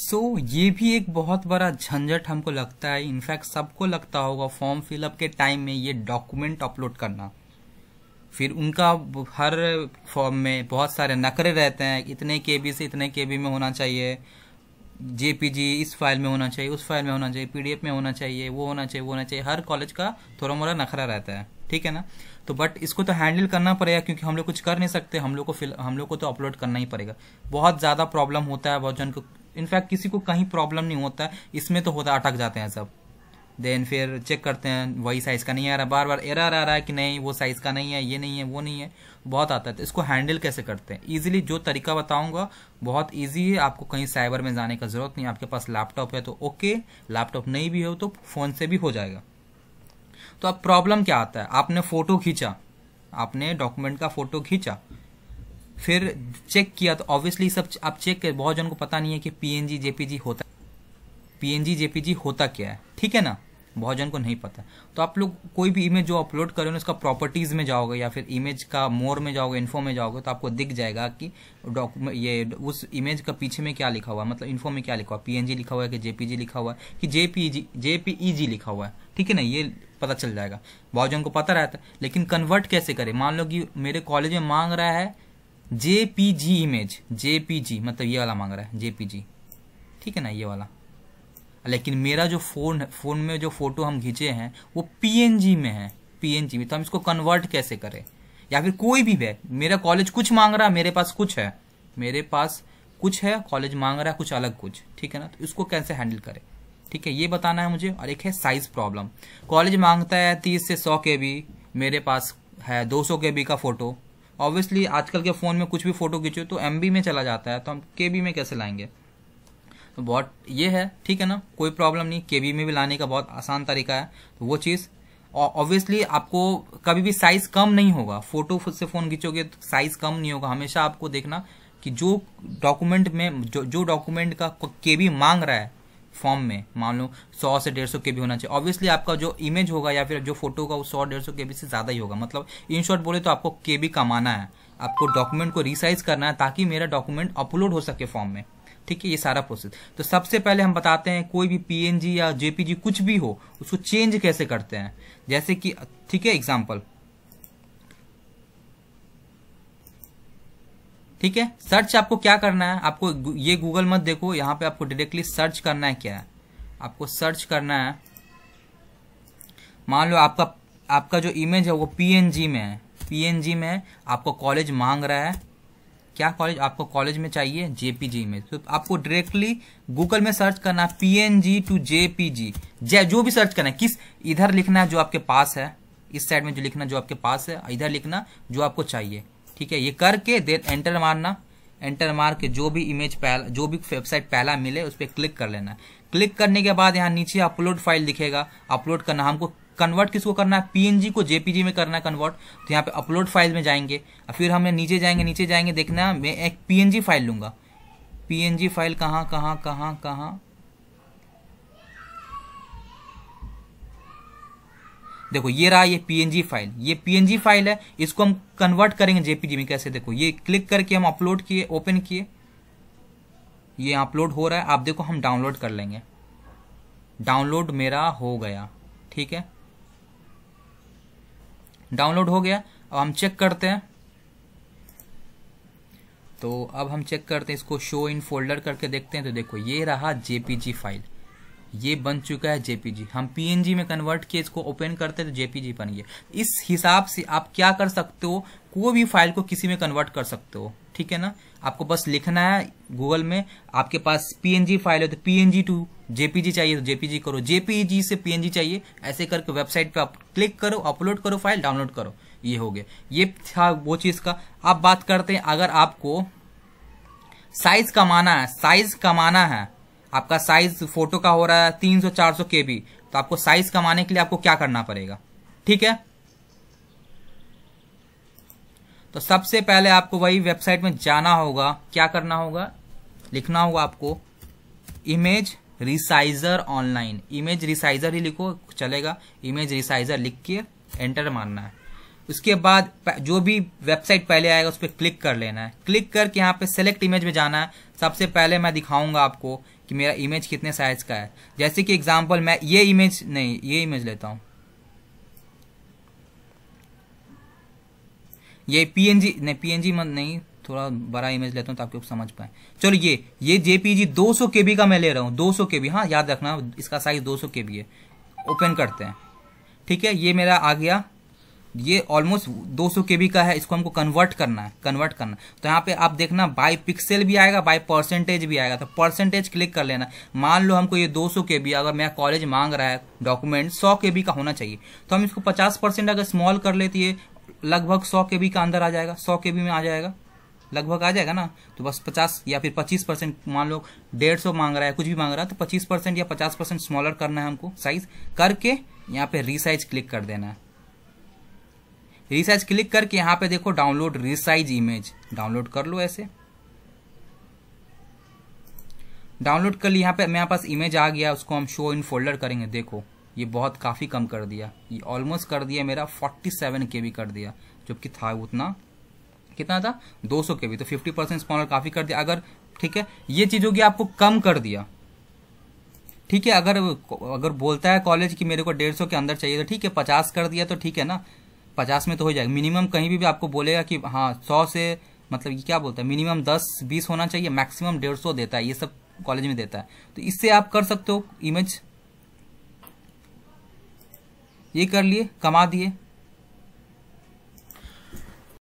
सो so, ये भी एक बहुत बड़ा झंझट हमको लगता है इनफैक्ट सबको लगता होगा फॉर्म फिलअप के टाइम में ये डॉक्यूमेंट अपलोड करना फिर उनका हर फॉर्म में बहुत सारे नखरे रहते हैं इतने के बी से इतने के बी में होना चाहिए जेपीजी इस फाइल में होना चाहिए उस फाइल में होना चाहिए पीडीएफ में होना चाहिए वो होना चाहिए वो होना चाहिए हर कॉलेज का थोड़ा मोड़ा नखरा रहता है ठीक है ना तो बट इसको तो हैंडल करना पड़ेगा क्योंकि हम लोग कुछ कर नहीं सकते हम लोग को फिल हम लोग को तो अपलोड करना ही पड़ेगा बहुत ज़्यादा प्रॉब्लम होता है बहुत जन को इनफैक्ट किसी को कहीं प्रॉब्लम नहीं होता है इसमें तो होता अटक जाते हैं सब देन फिर चेक करते हैं वही साइज़ का नहीं आ रहा बार बार एरर आ रहा है कि नहीं वो साइज़ का नहीं है ये नहीं है वो नहीं है बहुत आता है तो इसको हैंडल कैसे करते हैं ईजिली जो तरीका बताऊंगा बहुत ईजी है आपको कहीं साइबर में जाने का ज़रूरत नहीं आपके पास लैपटॉप है तो ओके लैपटॉप नहीं भी हो तो फ़ोन से भी हो जाएगा तो अब प्रॉब्लम क्या आता है आपने फ़ोटो खींचा आपने डॉक्यूमेंट का फ़ोटो खींचा फिर चेक किया तो ऑब्वियसली सब आप चेक कर बहुत जन को पता नहीं है कि P N G J P G होता P N G J P G होता क्या है ठीक है ना बहुत जन को नहीं पता तो आप लोग कोई भी इमेज जो अपलोड करें उसका प्रॉपर्टीज़ में जाओगे या फिर इमेज का मोर में जाओगे इन्फो में जाओगे तो आपको दिख जाएगा कि डॉक्यूमेंट ये उस इमेज का पीछे में क्या लिखा हुआ मतलब इन्फो में क्या लिखा हुआ पीएनजी लिखा हुआ है कि जेपीजी लिखा हुआ है कि जेपीजी जेपीईजी e लिखा हुआ है ठीक है ना ये पता चल जाएगा बहुत जन को पता रहता है लेकिन कन्वर्ट कैसे करें मान लो कि मेरे कॉलेज में मांग रहा है जेपीजी इमेज जेपीजी मतलब ये वाला मांग रहा है जेपीजी ठीक है ना ये वाला लेकिन मेरा जो फ़ोन फ़ोन में जो फ़ोटो हम खींचे हैं वो पीएनजी में है पीएनजी में तो हम इसको कन्वर्ट कैसे करें या फिर कोई भी है मेरा कॉलेज कुछ मांग रहा है मेरे पास कुछ है मेरे पास कुछ है कॉलेज मांग रहा है कुछ अलग कुछ ठीक है ना तो इसको कैसे हैंडल करें ठीक है ये बताना है मुझे और एक है साइज प्रॉब्लम कॉलेज मांगता है तीस से सौ के बी मेरे पास है दो सौ के बी का फोटो ऑब्वियसली आजकल के फ़ोन में कुछ भी फ़ोटो खींचो तो एम में चला जाता है तो हम के में कैसे लाएंगे तो बहुत ये है ठीक है ना कोई प्रॉब्लम नहीं के में भी लाने का बहुत आसान तरीका है तो वो चीज़ ऑब्वियसली आपको कभी भी साइज कम नहीं होगा फोटो से फोन खींचोगे तो साइज कम नहीं होगा हमेशा आपको देखना कि जो डॉक्यूमेंट में जो जो डॉक्यूमेंट का के मांग रहा है फॉर्म में मान लो सौ से डेढ़ सौ के भी होना चाहिए ऑब्वियसली आपका जो इमेज होगा या फिर जो फोटो होगा वो सौ डेढ़ सौ के भी से ज़्यादा ही होगा मतलब इन शॉर्ट बोले तो आपको के भी कमाना है आपको डॉक्यूमेंट को रिसाइज करना है ताकि मेरा डॉक्यूमेंट अपलोड हो सके फॉर्म में ठीक है ये सारा प्रोसेस तो सबसे पहले हम बताते हैं कोई भी पी या जेपीजी कुछ भी हो उसको चेंज कैसे करते हैं जैसे कि ठीक है एग्जाम्पल ठीक है सर्च आपको क्या करना है आपको ये गूगल मत देखो यहाँ पे आपको डायरेक्टली सर्च करना है क्या है आपको सर्च करना है मान लो आपका आपका जो इमेज है वो पीएनजी में है पीएनजी में आपको कॉलेज मांग रहा है क्या कॉलेज आपको कॉलेज में चाहिए जेपीजी इमेज तो आपको डायरेक्टली गूगल में सर्च करना है पीएनजी टू जेपीजी जो भी सर्च करना है किस इधर लिखना है जो आपके पास है इस साइड में जो लिखना जो आपके पास है इधर लिखना जो आपको चाहिए ठीक है ये करके देन एंटर मारना एंटर मार के जो भी इमेज पहला जो भी वेबसाइट पहला मिले उस पर क्लिक कर लेना क्लिक करने के बाद यहाँ नीचे अपलोड फाइल दिखेगा अपलोड करना हमको कन्वर्ट किसको करना है पीएनजी को जेपीजी में करना है कन्वर्ट तो यहाँ पे अपलोड फाइल में जाएंगे फिर हमें नीचे जाएंगे नीचे जाएंगे देखना मैं एक पीएनजी फाइल लूंगा पीएनजी फाइल कहाँ कहाँ कहाँ कहाँ देखो ये रहा ये पीएनजी फाइल ये पीएनजी फाइल है इसको हम कन्वर्ट करेंगे जेपीजी में कैसे देखो ये क्लिक करके हम अपलोड किए ओपन किए ये अपलोड हो रहा है आप देखो हम डाउनलोड कर लेंगे डाउनलोड मेरा हो गया ठीक है डाउनलोड हो गया अब हम चेक करते हैं तो अब हम चेक करते हैं इसको शो इन फोल्डर करके देखते हैं तो देखो ये रहा जेपीजी फाइल ये बन चुका है जेपीजी हम पीएनजी में कन्वर्ट किए इसको ओपन करते हैं तो जेपीजी बन गया इस हिसाब से आप क्या कर सकते हो कोई भी फाइल को किसी में कन्वर्ट कर सकते हो ठीक है ना आपको बस लिखना है गूगल में आपके पास पीएनजी फाइल है तो पीएनजी टू जेपीजी चाहिए तो जेपीजी करो जेपीजी से पीएनजी चाहिए ऐसे करके वेबसाइट पे आप क्लिक करो अपलोड करो फाइल डाउनलोड करो ये हो गया ये था वो चीज का आप बात करते हैं अगर आपको साइज कमाना है साइज कमाना है आपका साइज फोटो का हो रहा है तीन सौ चार सौ के बी तो आपको साइज कमाने के लिए आपको क्या करना पड़ेगा ठीक है तो सबसे पहले आपको वही वेबसाइट में जाना होगा क्या करना होगा लिखना होगा आपको image resizer online image resizer ही लिखो चलेगा इमेज रिसाइजर लिख के एंटर मारना है उसके बाद जो भी वेबसाइट पहले आएगा उस पर क्लिक कर लेना है क्लिक करके यहाँ पे सेलेक्ट इमेज में जाना है सबसे पहले मैं दिखाऊंगा आपको कि मेरा इमेज कितने साइज का है जैसे कि एग्जाम्पल मैं ये इमेज नहीं ये इमेज लेता हूँ ये पीएनजी नहीं पीएनजी मत नहीं थोड़ा बड़ा इमेज लेता हूँ ताकि आप समझ पाए चलो ये ये जेपीजी के बी का मैं ले रहा हूँ 200 केबी हाँ याद रखना इसका साइज 200 केबी है ओपन करते हैं ठीक है ये मेरा आ गया ये ऑलमोस्ट 200 के बी का है इसको हमको कन्वर्ट करना है कन्वर्ट करना है तो यहाँ पे आप देखना बाय पिक्सल भी आएगा बाय परसेंटेज भी आएगा तो परसेंटेज क्लिक कर लेना मान लो हमको ये 200 के बी अगर मेरा कॉलेज मांग रहा है डॉक्यूमेंट 100 के बी का होना चाहिए तो हम इसको 50 परसेंट अगर स्मॉल कर लेती है लगभग सौ के का अंदर आ जाएगा सौ के में आ जाएगा लगभग आ जाएगा ना तो बस पचास या फिर पच्चीस परसेंट मान लो डेढ़ सौ मांग रहा है कुछ भी मांग रहा है तो पच्चीस परसेंट या पचास परसेंट स्मॉलर करना है हमको साइज करके यहाँ पे रीसाइज क्लिक कर देना है रिसाइज क्लिक करके यहाँ पे देखो डाउनलोड रिसाइज इमेज डाउनलोड कर लो ऐसे डाउनलोड कर ली यहाँ पे मेरे पास इमेज आ गया उसको हम शो इन फोल्डर करेंगे देखो ये बहुत काफ़ी कम कर दिया ये ऑलमोस्ट कर दिया मेरा 47 सेवन कर दिया जबकि था उतना कितना था 200 सौ के तो 50 परसेंट स्मॉलर काफ़ी कर दिया अगर ठीक है ये चीज़ होगी आपको कम कर दिया ठीक है अगर अगर बोलता है कॉलेज कि मेरे को डेढ़ सौ के अंदर चाहिए तो ठीक है पचास कर दिया तो ठीक है ना पचास में तो हो जाएगा मिनिमम कहीं भी, भी आपको बोलेगा कि हाँ सौ से मतलब ये क्या बोलता है मिनिमम दस बीस होना चाहिए मैक्सिमम डेढ़ सौ देता है ये सब कॉलेज में देता है तो इससे आप कर सकते हो इमेज ये कर लिए कमा दिए